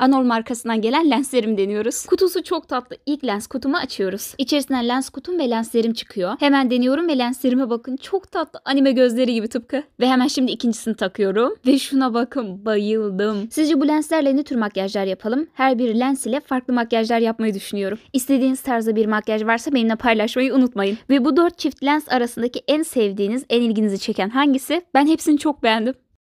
Anol markasından gelen lenslerim deniyoruz. Kutusu çok tatlı. İlk lens kutumu açıyoruz. İçerisinden lens kutum ve lenslerim çıkıyor. Hemen deniyorum ve lenslerime bakın. Çok tatlı anime gözleri gibi tıpkı. Ve hemen şimdi ikincisini takıyorum. Ve şuna bakın bayıldım. Sizce bu lenslerle ne tür makyajlar yapalım? Her bir lens ile farklı makyajlar yapmayı düşünüyorum. İstediğiniz tarzda bir makyaj varsa benimle paylaşmayı unutmayın. Ve bu dört çift lens arasındaki en sevdiğiniz, en ilginizi çeken hangisi? Ben hepsini çok beğendim.